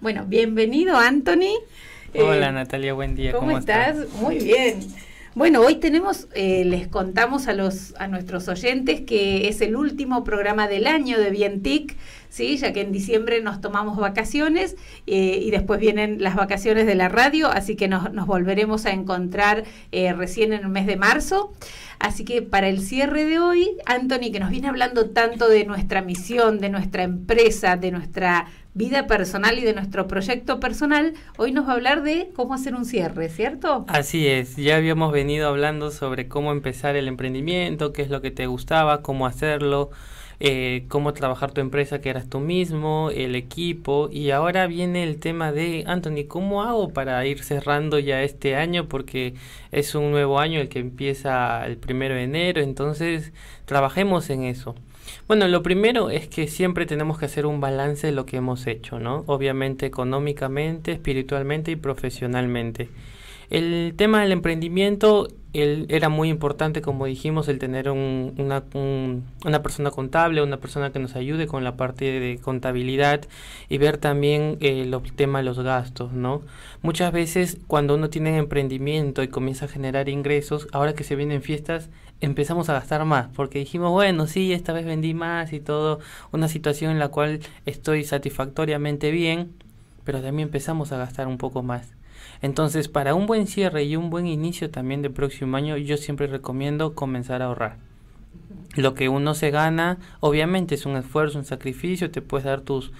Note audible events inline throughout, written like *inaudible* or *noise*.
Bueno, bienvenido Anthony. Hola eh, Natalia, buen día. ¿Cómo, estás? Muy bien. Bueno, hoy tenemos, eh, les contamos a los a nuestros oyentes que es el último programa del año de Bientic, sí, ya que en diciembre nos tomamos vacaciones eh, y después vienen las vacaciones de la radio, así que nos, volveremos a encontrar eh, recién en el mes de marzo. Así que para el cierre de hoy, Anthony, que nos viene hablando tanto de nuestra misión, de nuestra empresa, de nuestra vida personal y de nuestro proyecto personal, hoy nos va a hablar de cómo hacer un cierre, ¿cierto? Así es, ya habíamos venido hablando sobre cómo empezar el emprendimiento, qué es lo que te gustaba, cómo hacerlo, eh, cómo trabajar tu empresa que eras tú mismo, el equipo, y ahora viene el tema de, Anthony, ¿cómo hago para ir cerrando ya este año? Porque es un nuevo año el que empieza el primero de enero, entonces trabajemos en eso. Bueno, lo primero es que siempre tenemos que hacer un balance de lo que hemos hecho, ¿no? Obviamente económicamente, espiritualmente y profesionalmente. El tema del emprendimiento era muy importante, como dijimos, el tener una, persona contable, una persona que nos ayude con la parte de contabilidad y ver también eh, el tema de los gastos, ¿no? Muchas veces cuando uno tiene emprendimiento y comienza a generar ingresos, ahora que se vienen fiestas, empezamos a gastar más, porque dijimos, bueno, sí, esta vez vendí más y todo, una situación en la cual estoy satisfactoriamente bien, pero también empezamos a gastar un poco más entonces, para un buen cierre y un buen inicio también del próximo año, yo siempre recomiendo comenzar a ahorrar. Lo que uno se gana, obviamente es un esfuerzo, un sacrificio, te puedes dar tus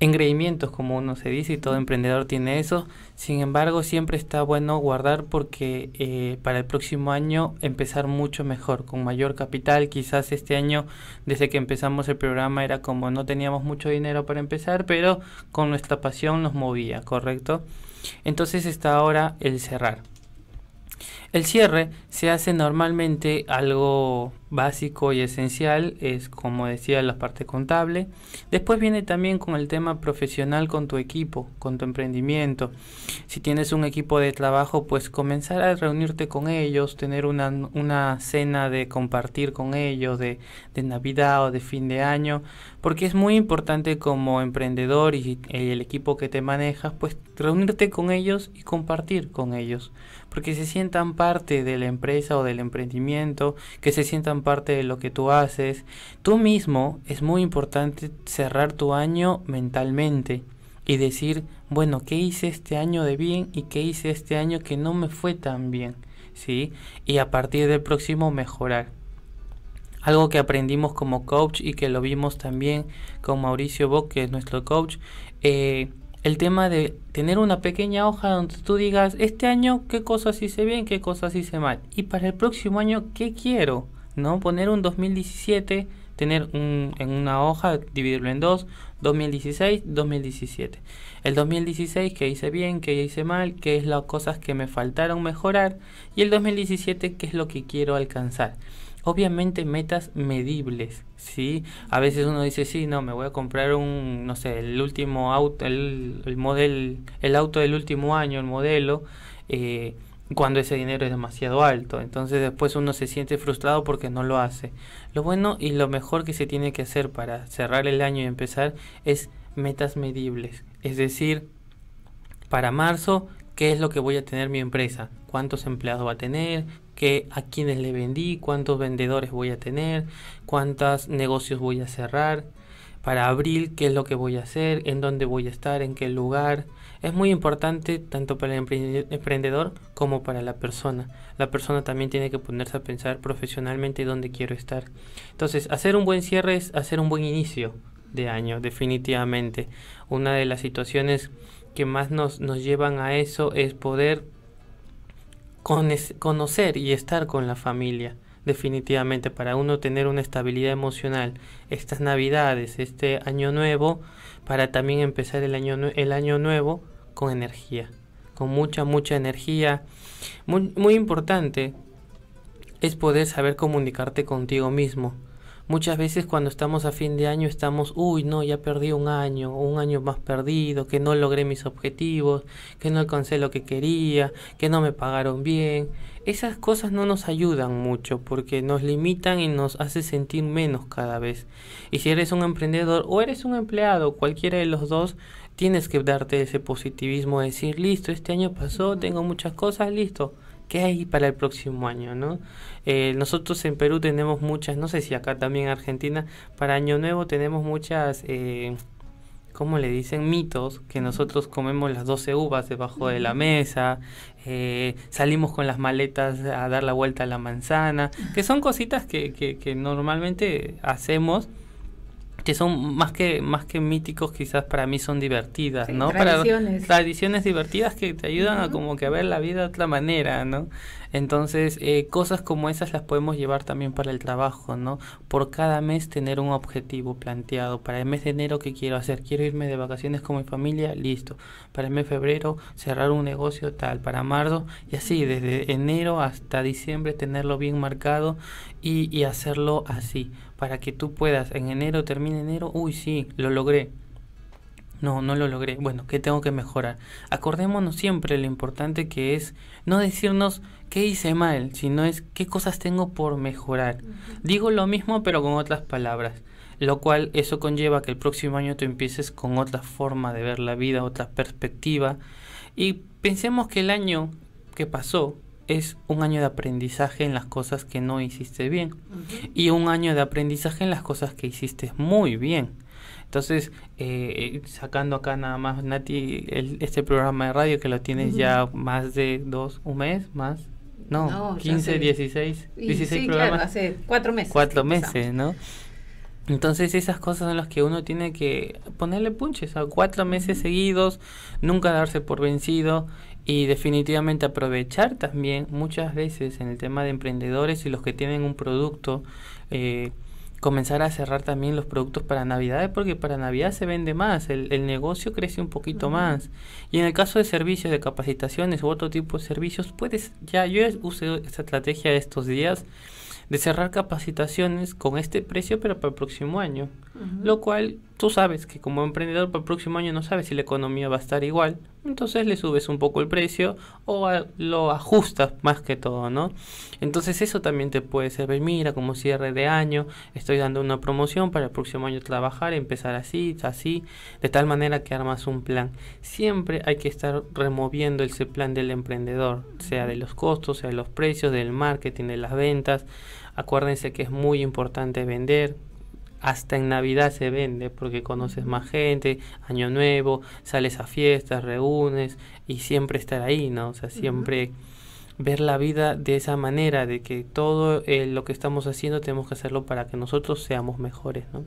engreimientos, como uno se dice, y todo emprendedor tiene eso. Sin embargo, siempre está bueno guardar porque eh, para el próximo año empezar mucho mejor, con mayor capital. Quizás este año, desde que empezamos el programa, era como no teníamos mucho dinero para empezar, pero con nuestra pasión nos movía, ¿correcto? Entonces está ahora el cerrar. El cierre se hace normalmente algo básico y esencial, es como decía la parte contable. Después viene también con el tema profesional con tu equipo, con tu emprendimiento. Si tienes un equipo de trabajo, pues comenzar a reunirte con ellos, tener una, una cena de compartir con ellos, de, Navidad o de fin de año, porque es muy importante como emprendedor y, y el equipo que te manejas, pues reunirte con ellos y compartir con ellos porque se sientan parte de la empresa o del emprendimiento, que se sientan parte de lo que tú haces. Tú mismo es muy importante cerrar tu año mentalmente y decir, bueno, ¿qué hice este año de bien y qué hice este año que no me fue tan bien? ¿Sí? Y a partir del próximo mejorar. Algo que aprendimos como coach y que lo vimos también con Mauricio Bock, que es nuestro coach, eh, el tema de tener una pequeña hoja donde tú digas, este año qué cosas hice bien, qué cosas hice mal. Y para el próximo año, ¿qué quiero? ¿No? Poner un 2017, tener un, en una hoja, dividirlo en dos, 2016, 2017. El 2016, qué hice bien, qué hice mal, qué es las cosas que me faltaron mejorar. Y el 2017, qué es lo que quiero alcanzar obviamente metas medibles, ¿sí? A veces uno dice, sí, no, me voy a comprar un, no sé, el último auto, el, modelo, el auto del último año, el modelo, eh, cuando ese dinero es demasiado alto. Entonces después uno se siente frustrado porque no lo hace. Lo bueno y lo mejor que se tiene que hacer para cerrar el año y empezar es metas medibles. Es decir, para marzo, ¿qué es lo que voy a tener mi empresa? ¿Cuántos empleados va a tener? que a quienes le vendí, cuántos vendedores voy a tener, cuántos negocios voy a cerrar, para abril qué es lo que voy a hacer, en dónde voy a estar, en qué lugar. Es muy importante tanto para el emprendedor como para la persona. La persona también tiene que ponerse a pensar profesionalmente dónde quiero estar. Entonces, hacer un buen cierre es hacer un buen inicio de año, definitivamente. Una de las situaciones que más nos, nos llevan a eso es poder conocer y estar con la familia definitivamente para uno tener una estabilidad emocional estas navidades este año nuevo para también empezar el año el año nuevo con energía con mucha mucha energía muy, muy importante es poder saber comunicarte contigo mismo Muchas veces cuando estamos a fin de año estamos, uy, no, ya perdí un año, un año más perdido, que no logré mis objetivos, que no alcancé lo que quería, que no me pagaron bien. Esas cosas no nos ayudan mucho porque nos limitan y nos hace sentir menos cada vez. Y si eres un emprendedor o eres un empleado, cualquiera de los dos, tienes que darte ese positivismo, decir, listo, este año pasó, tengo muchas cosas, listo ¿qué hay para el próximo año? ¿no? Eh, nosotros en Perú tenemos muchas, no sé si acá también en Argentina, para Año Nuevo tenemos muchas... Eh, ¿cómo le dicen? Mitos, que nosotros comemos las 12 uvas debajo de la mesa, eh, salimos con las maletas a dar la vuelta a la manzana, que son cositas que, que normalmente hacemos que son más que más que míticos quizás para mí son divertidas no tradiciones. tradiciones divertidas que te ayudan a como que a ver la vida de otra manera no entonces eh, cosas como esas las podemos llevar también para el trabajo no por cada mes tener un objetivo planteado para el mes de enero qué quiero hacer quiero irme de vacaciones con mi familia listo para el mes de febrero cerrar un negocio tal para marzo y así desde enero hasta diciembre tenerlo bien marcado y, y hacerlo así para que tú puedas en enero, termine enero, uy, sí, lo logré. No, no lo logré. Bueno, ¿qué tengo que mejorar? Acordémonos siempre lo importante que es no decirnos qué hice mal, sino es qué cosas tengo por mejorar. Digo lo mismo pero con otras palabras, lo cual eso conlleva que el próximo año tú empieces con otra forma de ver la vida, otra perspectiva. Y pensemos que el año que pasó es un año de aprendizaje en las cosas que no hiciste bien y un año de aprendizaje en las cosas que hiciste muy bien. Entonces, eh, sacando acá nada más, Nati, este programa de radio que lo tienes ya más de dos, un mes más, no, 15, 16, 16 programas. hace cuatro meses. Cuatro meses, ¿no? Entonces esas cosas son las que uno tiene que ponerle punches a cuatro meses seguidos, nunca darse por vencido y definitivamente aprovechar también muchas veces en el tema de emprendedores y los que tienen un producto, eh, comenzar a cerrar también los productos para navidades porque para Navidad se vende más, el, negocio crece un poquito más. Y en el caso de servicios, de capacitaciones u otro tipo de servicios, puedes, ya yo usé esta estrategia estos días de cerrar capacitaciones con este precio, pero para el próximo año. Lo cual tú sabes que como emprendedor para el próximo año no sabes si la economía va a estar igual entonces le subes un poco el precio o lo ajustas más que todo, ¿no? Entonces eso también te puede servir, mira, como cierre de año, estoy dando una promoción para el próximo año trabajar, empezar así, así, de tal manera que armas un plan. Siempre hay que estar removiendo ese plan del emprendedor, sea de los costos, sea de los precios, del marketing, de las ventas. Acuérdense que es muy importante vender, hasta en Navidad se vende porque conoces más gente, Año Nuevo, sales a fiestas, reúnes y siempre estar ahí, ¿no? O sea, siempre ver la vida de esa manera, de que todo eh, lo que estamos haciendo tenemos que hacerlo para que nosotros seamos mejores, ¿no?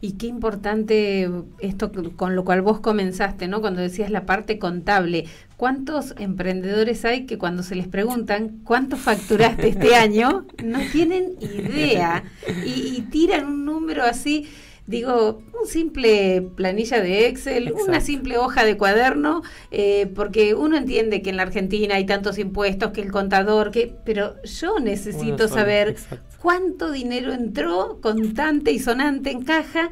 Y qué importante eh, esto con lo cual vos comenzaste, ¿no? Cuando decías la parte contable. ¿Cuántos emprendedores hay que cuando se les preguntan cuánto facturaste este *laughs* año, no tienen idea *laughs* y, y tiran un número así? digo, un simple planilla de Excel, una simple hoja de cuaderno, eh, porque uno entiende que en la Argentina hay tantos impuestos, que el contador, que, pero yo necesito saber cuánto dinero entró contante y sonante en caja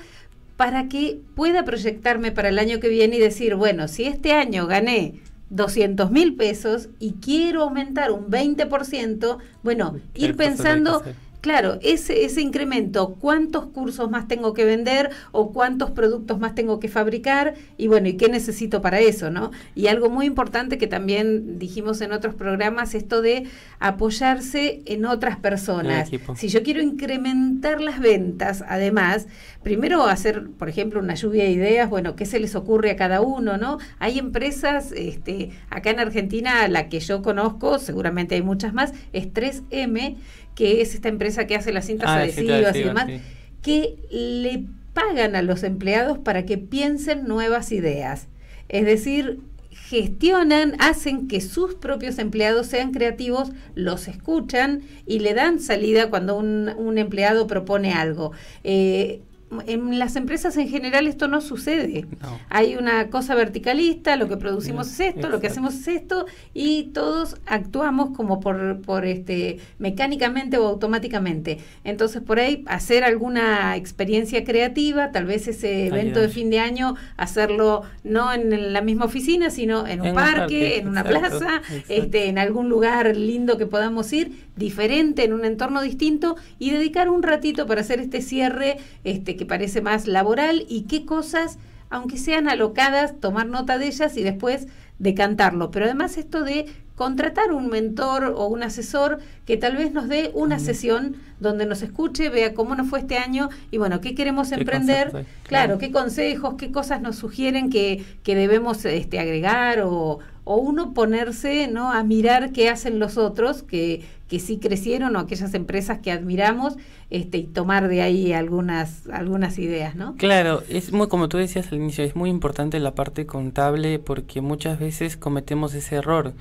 para que pueda proyectarme para el año que viene y decir, bueno, si este año gané 200 mil pesos y quiero aumentar un 20%, bueno, ir pensando Claro, ese, ese incremento, cuántos cursos más tengo que vender o cuántos productos más tengo que fabricar y bueno, y qué necesito para eso, ¿no? Y algo muy importante que también dijimos en otros programas, esto de apoyarse en otras personas. Si yo quiero incrementar las ventas, además, primero hacer, por ejemplo, una lluvia de ideas, bueno, qué se les ocurre a cada uno, ¿no? Hay empresas, este, acá en Argentina, la que yo conozco, seguramente hay muchas más, es 3M, que es esta empresa que hace las cintas ah, adhesivas y demás, que le pagan a los empleados para que piensen nuevas ideas. Es decir, gestionan, hacen que sus propios empleados sean creativos, los escuchan y le dan salida cuando un, empleado propone algo. Eh, en las empresas en general esto no sucede. Hay una cosa verticalista, lo que producimos es esto, lo que hacemos es esto, y todos actuamos como por, por este, mecánicamente o automáticamente. Entonces, por ahí, hacer alguna experiencia creativa, tal vez ese evento de fin de año, hacerlo no en la misma oficina, sino en un parque, en una plaza, Este, en algún lugar lindo que podamos ir, diferente, en un entorno distinto, y dedicar un ratito para hacer este cierre, este que parece más laboral y qué cosas, aunque sean alocadas, tomar nota de ellas y después decantarlo. Pero además esto de contratar un mentor o un asesor que tal vez nos dé una sesión donde nos escuche, vea cómo nos fue este año y bueno, qué queremos emprender, claro, qué consejos, qué cosas nos sugieren que, que debemos este, agregar o, o uno ponerse ¿no? a mirar qué hacen los otros que, que sí crecieron o aquellas empresas que admiramos este, y tomar de ahí algunas, algunas ideas, ¿no? Claro, es muy, como tú decías al inicio, es muy importante la parte contable porque muchas veces cometemos ese error.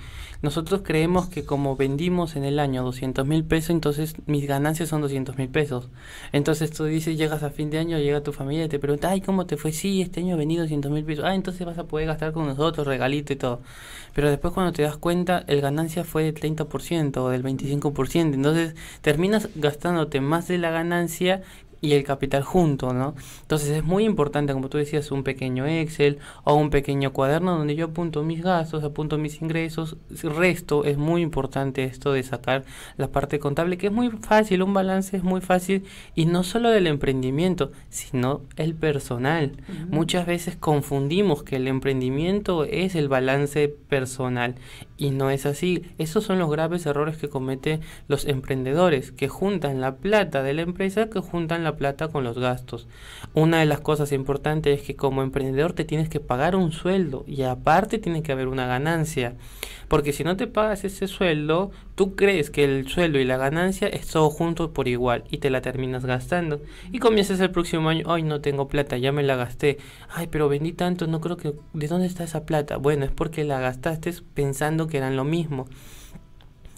Nosotros creemos que como vendimos en el año 200 mil pesos, entonces mis ganancias son 200 mil pesos. Entonces tú dices, llegas a fin de año, llega tu familia y te pregunta, ay, ¿cómo te fue? Sí, este año vendí 200 mil pesos. Ah, entonces vas a poder gastar con nosotros, regalito y todo pero después cuando te das cuenta, el ganancia fue del 30% o del 25%, entonces terminas gastándote más de la ganancia y el capital junto, ¿no? Entonces es muy importante, como tú decías, un pequeño Excel o un pequeño cuaderno donde yo apunto mis gastos, apunto mis ingresos, resto, es muy importante esto de sacar la parte contable, que es muy fácil, un balance es muy fácil y no solo del emprendimiento, sino el personal. Muchas veces confundimos que el emprendimiento es el balance personal y no es así. Esos son los graves errores que cometen los emprendedores, que juntan la plata de la empresa, que juntan la plata con los gastos. Una de las cosas importantes es que como emprendedor te tienes que pagar un sueldo y aparte tiene que haber una ganancia. Porque si no te pagas ese sueldo, tú crees que el sueldo y la ganancia es todo junto por igual y te la terminas gastando. Y comienzas el próximo año, ay no tengo plata, ya me la gasté. Ay, pero vendí tanto, no creo que... ¿De dónde está esa plata? Bueno, es porque la gastaste pensando que eran lo mismo.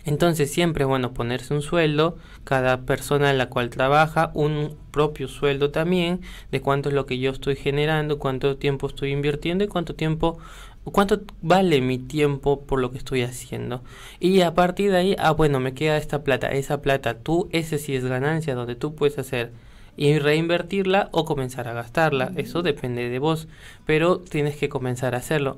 Entonces siempre es bueno ponerse un sueldo, cada persona en la cual trabaja, un propio sueldo también, de cuánto es lo que yo estoy generando, cuánto tiempo estoy invirtiendo y cuánto tiempo ¿Cuánto vale mi tiempo por lo que estoy haciendo? Y a partir de ahí, ah, bueno, me queda esta plata, esa plata, tú, ese sí es ganancia, donde tú puedes hacer y reinvertirla o comenzar a gastarla. Eso depende de vos, pero tienes que comenzar a hacerlo.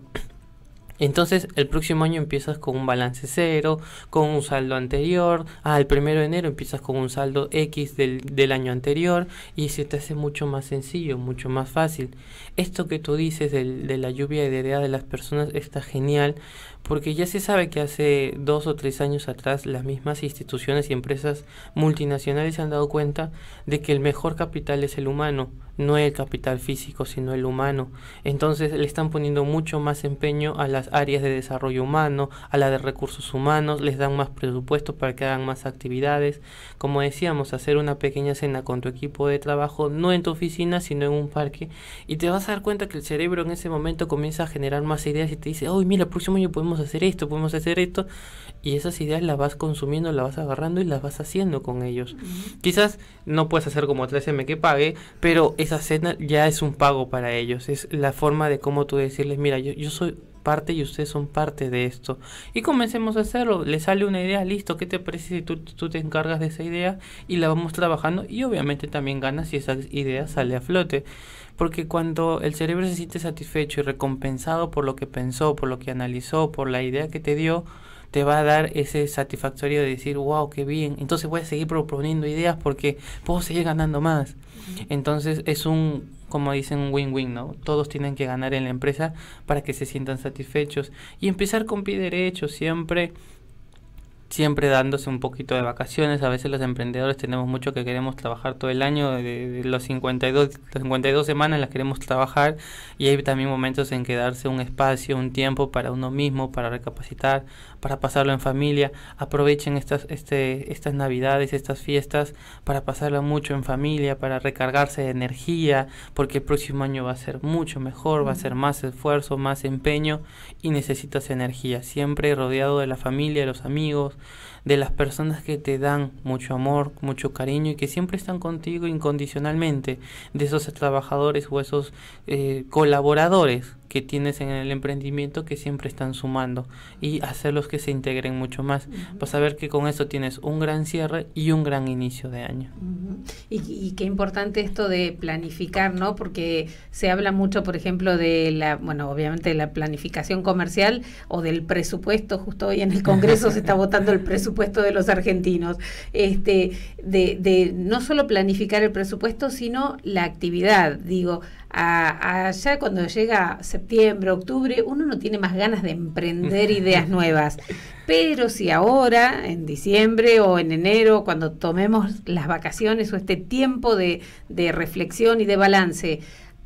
Entonces el próximo año empiezas con un balance cero, con un saldo anterior, al ah, primero de enero empiezas con un saldo X del, año anterior y se te hace mucho más sencillo, mucho más fácil. Esto que tú dices de la lluvia de ideas de las personas está genial porque ya se sabe que hace dos o tres años atrás las mismas instituciones y empresas multinacionales se han dado cuenta de que el mejor capital es el humano, no el capital físico, sino el humano. Entonces le están poniendo mucho más empeño a las áreas de desarrollo humano, a la de recursos humanos, les dan más presupuesto para que hagan más actividades. Como decíamos, hacer una pequeña cena con tu equipo de trabajo, no en tu oficina, sino en un parque, y te vas a dar cuenta que el cerebro en ese momento comienza a generar más ideas y te dice, hoy oh, mira, el próximo año podemos hacer esto, podemos hacer esto, y esas ideas las vas consumiendo, las vas agarrando y las vas haciendo con ellos. Quizás no puedes hacer como 3M que pague, pero esa cena ya es un pago para ellos, es la forma de cómo tú decirles, mira, yo, yo soy parte y ustedes son parte de esto. Y comencemos a hacerlo. Le sale una idea, listo, ¿qué te parece si tú, tú, te encargas de esa idea y la vamos trabajando? Y obviamente también ganas si esa idea sale a flote. Porque cuando el cerebro se siente satisfecho y recompensado por lo que pensó, por lo que analizó, por la idea que te dio, te va a dar ese satisfactorio de decir, wow, qué bien. Entonces voy a seguir proponiendo ideas porque puedo seguir ganando más. Entonces es un, como dicen, un win-win, ¿no? Todos tienen que ganar en la empresa para que se sientan satisfechos. Y empezar con pie derecho, siempre siempre dándose un poquito de vacaciones. A veces los emprendedores tenemos mucho que queremos trabajar todo el año, de, los 52, las 52 semanas las queremos trabajar y hay también momentos en que darse un espacio, un tiempo para uno mismo, para recapacitar, para pasarlo en familia. Aprovechen estas, este, estas navidades, estas fiestas para pasarlo mucho en familia, para recargarse de energía, porque el próximo año va a ser mucho mejor, va a ser más esfuerzo, más empeño y necesitas energía. Siempre rodeado de la familia, de los amigos, de las personas que te dan mucho amor, mucho cariño y que siempre están contigo incondicionalmente, de esos trabajadores o esos eh, colaboradores que tienes en el emprendimiento que siempre están sumando y hacerlos que se integren mucho más. para pues saber que con eso tienes un gran cierre y un gran inicio de año. y, qué importante esto de planificar, ¿no? Porque se habla mucho, por ejemplo, de la, bueno, obviamente de la planificación comercial o del presupuesto. Justo hoy en el Congreso se está *laughs* votando el presupuesto de los argentinos. Este, de, de no solo planificar el presupuesto, sino la actividad. Digo, a, allá cuando llega septiembre, octubre, uno no tiene más ganas de emprender *laughs* ideas nuevas. Pero si ahora, en diciembre o en enero, cuando tomemos las vacaciones o este tiempo de reflexión y de balance,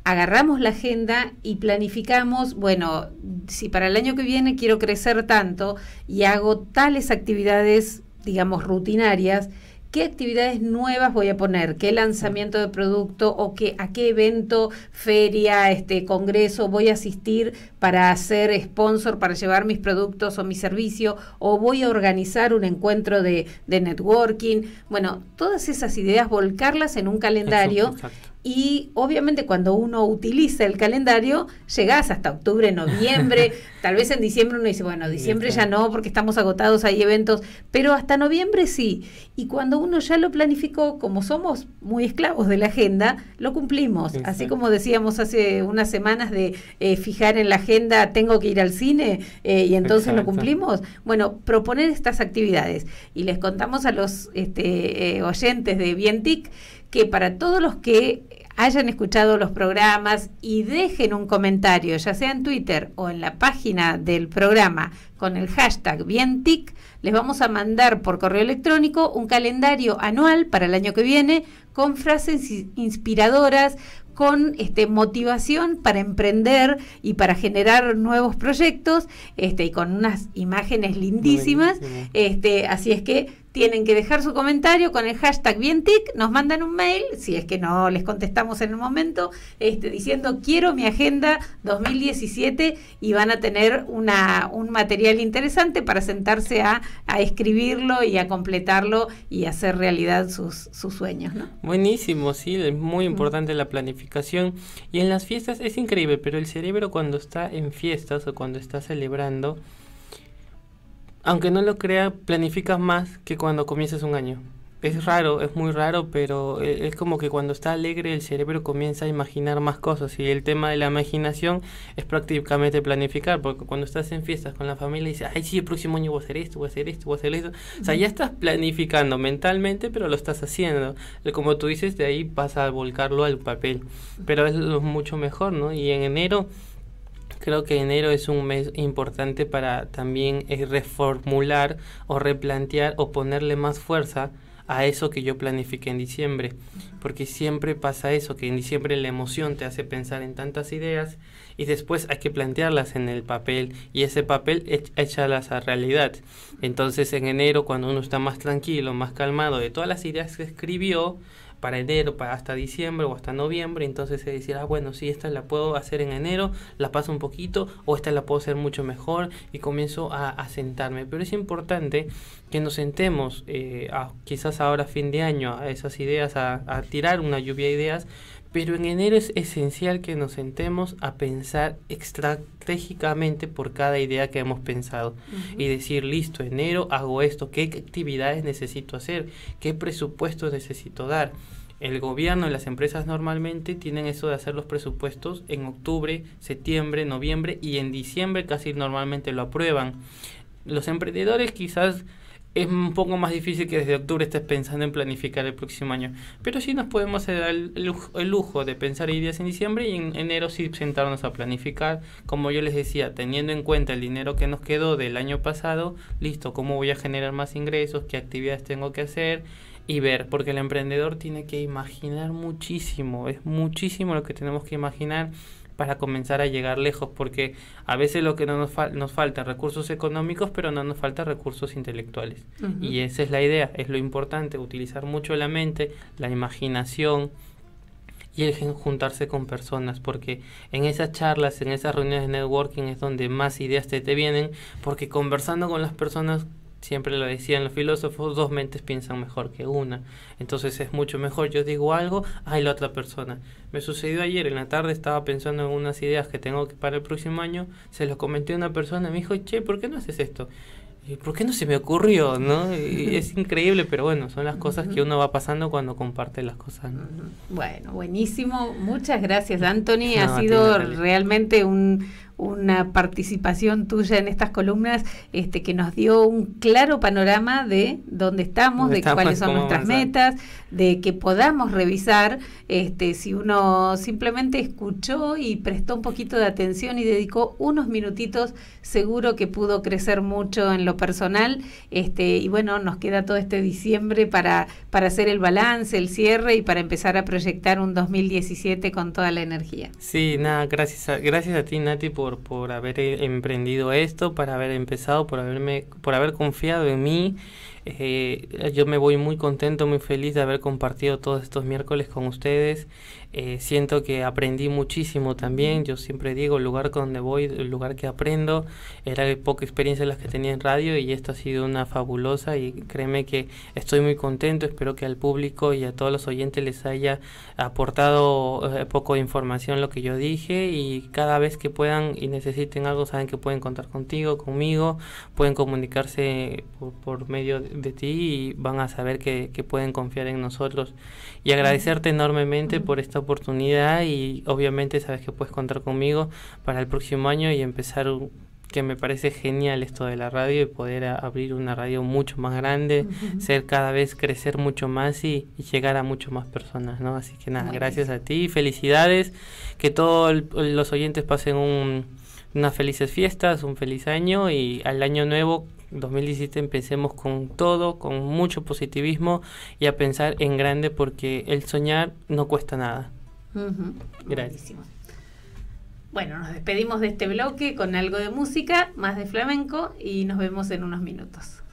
agarramos la agenda y planificamos, bueno, si para el año que viene quiero crecer tanto y hago tales actividades, digamos, rutinarias, qué actividades nuevas voy a poner, qué lanzamiento de producto o qué, a qué evento, feria, este, congreso voy a asistir para hacer sponsor, para llevar mis productos o mi servicio, o voy a organizar un encuentro de, networking. Bueno, todas esas ideas, volcarlas en un calendario. Y obviamente cuando uno utiliza el calendario, llegás hasta octubre, noviembre, *laughs* tal vez en diciembre uno dice, bueno, diciembre ya no porque estamos agotados, hay eventos, pero hasta noviembre sí. Y cuando uno ya lo planificó, como somos muy esclavos de la agenda, lo cumplimos. Así como decíamos hace unas semanas de eh, fijar en la agenda tengo que ir al cine eh, y entonces no cumplimos. Bueno, proponer estas actividades. Y les contamos a los este, eh, oyentes de Bientic que para todos los que hayan escuchado los programas y dejen un comentario, ya sea en Twitter o en la página del programa con el hashtag Bientic, les vamos a mandar por correo electrónico un calendario anual para el año que viene con frases inspiradoras, con este, motivación para emprender y para generar nuevos proyectos, este, y con unas imágenes lindísimas. Este, así es que tienen que dejar su comentario con el hashtag BienTIC, nos mandan un mail, si es que no les contestamos en el momento, este, diciendo quiero mi agenda 2017 y van a tener una, un material interesante para sentarse a, escribirlo y a completarlo y hacer realidad sus, sus sueños. Buenísimo, sí, es muy importante la planificación. Y en las fiestas es increíble, pero el cerebro cuando está en fiestas o cuando está celebrando, aunque no lo crea, planificas más que cuando comienzas un año. Es raro, es muy raro, pero e, es como que cuando está alegre el cerebro comienza a imaginar más cosas y el tema de la imaginación es prácticamente planificar, porque cuando estás en fiestas con la familia dices, ay sí, el próximo año voy a hacer esto, voy a hacer esto, voy a hacer esto. O sea, ya estás planificando mentalmente, pero lo estás haciendo. Como tú dices, de ahí vas a volcarlo al papel, pero es mucho mejor, ¿no? Y en enero Creo que enero es un mes importante para también eh, reformular o replantear o ponerle más fuerza a eso que yo planifique en diciembre, porque siempre pasa eso, que en diciembre la emoción te hace pensar en tantas ideas y después hay que plantearlas en el papel y ese papel echarlas a realidad. Entonces en enero cuando uno está más tranquilo, más calmado de todas las ideas que escribió, para enero, para hasta diciembre o hasta noviembre, entonces se decir, ah, bueno, si esta la puedo hacer en enero, la paso un poquito, o esta la puedo hacer mucho mejor y comienzo a, sentarme. Pero es importante que nos sentemos, eh, quizás ahora fin de año, a esas ideas, a tirar una lluvia de ideas, pero en enero es esencial que nos sentemos a pensar estratégicamente por cada idea que hemos pensado y decir, listo, enero hago esto, qué actividades necesito hacer, qué presupuestos necesito dar. El gobierno y las empresas normalmente tienen eso de hacer los presupuestos en octubre, septiembre, noviembre y en diciembre casi normalmente lo aprueban. Los emprendedores quizás es un poco más difícil que desde octubre estés pensando en planificar el próximo año. Pero sí nos podemos dar el, lujo, el lujo de pensar ideas en diciembre y en enero sí sentarnos a planificar. Como yo les decía, teniendo en cuenta el dinero que nos quedó del año pasado, listo, cómo voy a generar más ingresos, qué actividades tengo que hacer y ver, porque el emprendedor tiene que imaginar muchísimo, es muchísimo lo que tenemos que imaginar para comenzar a llegar lejos, porque a veces lo que no nos, falta... nos falta recursos económicos, pero no nos falta recursos intelectuales. Y esa es la idea, es lo importante, utilizar mucho la mente, la imaginación y el juntarse con personas, porque en esas charlas, en esas reuniones de networking es donde más ideas te, te vienen, porque conversando con las personas siempre lo decían los filósofos, dos mentes piensan mejor que una. Entonces es mucho mejor, yo digo algo, hay la otra persona. Me sucedió ayer, en la tarde estaba pensando en unas ideas que tengo para el próximo año, se los comenté a una persona, me dijo, che, ¿por qué no haces esto? ¿Y ¿Por qué no se me ocurrió? ¿no? *laughs* es increíble, pero bueno, son las cosas que uno va pasando cuando comparte las cosas. Bueno, buenísimo. Muchas gracias, Anthony. ha sido realmente un, una participación tuya en estas columnas este, que nos dio un claro panorama de dónde estamos, de cuáles son nuestras metas, de que podamos revisar este, si uno simplemente escuchó y prestó un poquito de atención y dedicó unos minutitos, seguro que pudo crecer mucho en lo personal. Este, y bueno, nos queda todo este diciembre para, para hacer el balance, el cierre y para empezar a proyectar un 2017 con toda la energía. Sí, nada, gracias gracias a ti, Nati, por por, por haber eh, emprendido esto, por haber empezado, por, haberme, por haber confiado en mí. Eh, yo me voy muy contento, muy feliz de haber compartido todos estos miércoles con ustedes. Eh, siento que aprendí muchísimo también. Yo siempre digo, el lugar donde voy, el lugar que aprendo, era poca experiencia las que tenía en radio y esto ha sido una fabulosa y créeme que estoy muy contento. Espero que al público y a todos los oyentes les haya aportado eh, poco de información lo que yo dije y cada vez que puedan y necesiten algo saben que pueden contar contigo, conmigo, pueden comunicarse por, medio de, ti y van a saber que, que pueden confiar en nosotros. Y agradecerte enormemente por esta oportunidad y obviamente sabes que puedes contar conmigo para el próximo año y empezar que me parece genial esto de la radio y poder abrir una radio mucho más grande, ser cada vez crecer mucho más y, llegar a mucho más personas, ¿no? Así que nada, gracias a ti, felicidades, que todos los oyentes pasen unas felices fiestas, un feliz año y al año nuevo 2017 empecemos con todo, con mucho positivismo y a pensar en grande porque el soñar no cuesta nada. Bueno, nos despedimos de este bloque con algo de música, más de flamenco y nos vemos en unos minutos.